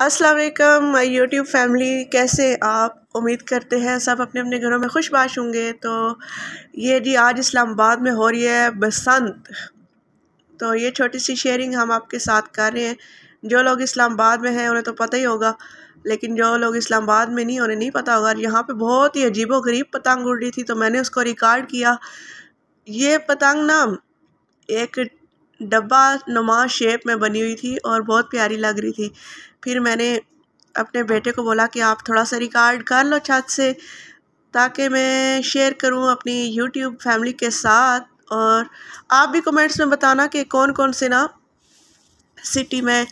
अस्सलाम वालेकुम my YouTube family कैसे आप उम्मीद करते हैं सब अपने अपने घरों में खुशबाश होंगे तो ये जी आज इस्लामाबाद में हो रही है बसंत तो ये छोटी सी शेयरिंग हम आपके साथ कर रहे हैं जो लोग इस्लामाबाद में हैं उन्हें तो पता ही होगा लेकिन जो लोग इस्लामाबाद में नहीं उन्हें नहीं पता होगा यहाँ पर बहुत ही अजीबो गरीब पतंग उड़ रही थी तो मैंने उसको रिकॉर्ड किया ये पतंग ना एक डब्बा नुमा शेप में बनी हुई थी और बहुत प्यारी लग रही थी फिर मैंने अपने बेटे को बोला कि आप थोड़ा सा रिकॉर्ड कर लो छत से ताकि मैं शेयर करूं अपनी यूट्यूब फैमिली के साथ और आप भी कमेंट्स में बताना कि कौन कौन से ना सिटी में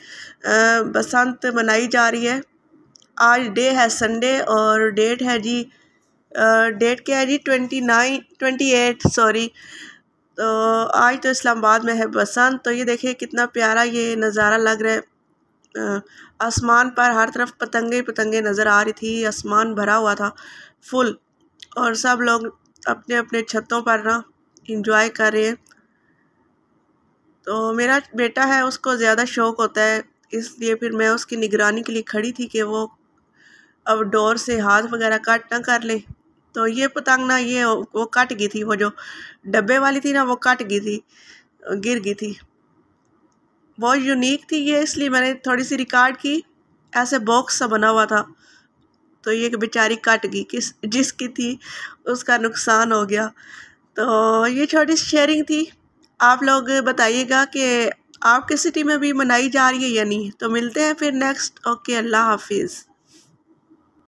बसंत मनाई जा रही है आज डे है संडे और डेट है जी डेट क्या है जी twenty nine twenty eight sorry आज तो इस्लामाबाद में है बसंत तो ये देखिए कितना प्यारा ये नज़ारा लग रहा है आसमान पर हर तरफ पतंगे पतंगे नज़र आ रही थी आसमान भरा हुआ था फुल और सब लोग अपने अपने छतों पर ना इंजॉय कर रहे हैं तो मेरा बेटा है उसको ज़्यादा शौक़ होता है इसलिए फिर मैं उसकी निगरानी के लिए खड़ी थी कि वो अब डोर से हाथ वगैरह काट ना कर ले तो ये पतंग ना ये वो कट गई थी वो जो डब्बे वाली थी ना वो कट गई थी गिर गई थी बहुत यूनिक थी ये इसलिए मैंने थोड़ी सी रिकॉर्ड की ऐसे बॉक्स सा बना हुआ था तो ये बेचारी कट गई किस जिसकी थी उसका नुकसान हो गया तो ये छोटी शेयरिंग थी आप लोग बताइएगा कि आपके सिटी में भी मनाई जा रही है या नहीं तो मिलते हैं फिर नेक्स्ट ओके अल्लाह हाफिज़